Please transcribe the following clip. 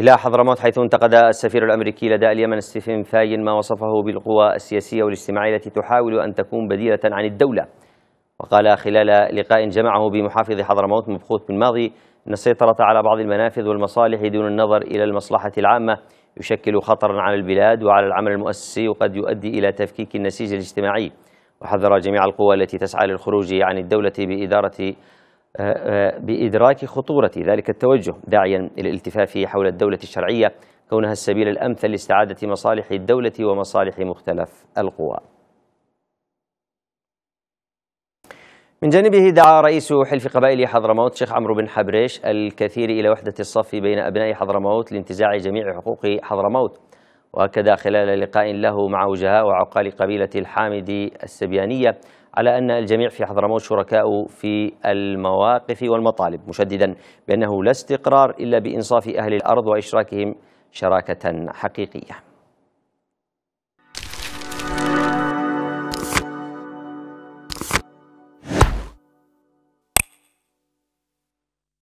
إلى حضرموت حيث انتقد السفير الأمريكي لدى اليمن ستيفن فاين ما وصفه بالقوى السياسية والاجتماعية التي تحاول أن تكون بديلة عن الدولة وقال خلال لقاء جمعه بمحافظ حضرموت مبخوث بالماضي أن السيطرة على بعض المنافذ والمصالح دون النظر إلى المصلحة العامة يشكل خطرا على البلاد وعلى العمل المؤسسي وقد يؤدي إلى تفكيك النسيج الاجتماعي وحذر جميع القوى التي تسعى للخروج عن الدولة بإدارة آه، آه، بإدراك خطورة ذلك التوجه داعيا إلى الالتفاف حول الدولة الشرعية كونها السبيل الأمثل لاستعادة مصالح الدولة ومصالح مختلف القوى من جانبه دعا رئيس حلف قبائل حضرموت شيخ عمرو بن حبريش الكثير إلى وحدة الصف بين أبناء حضرموت لانتزاع جميع حقوق حضرموت وأكد خلال لقاء له مع وجهاء وعقال قبيلة الحامد السبيانية على أن الجميع في حضرموت شركاء في المواقف والمطالب مشددا بأنه لا استقرار إلا بإنصاف أهل الأرض وإشراكهم شراكة حقيقية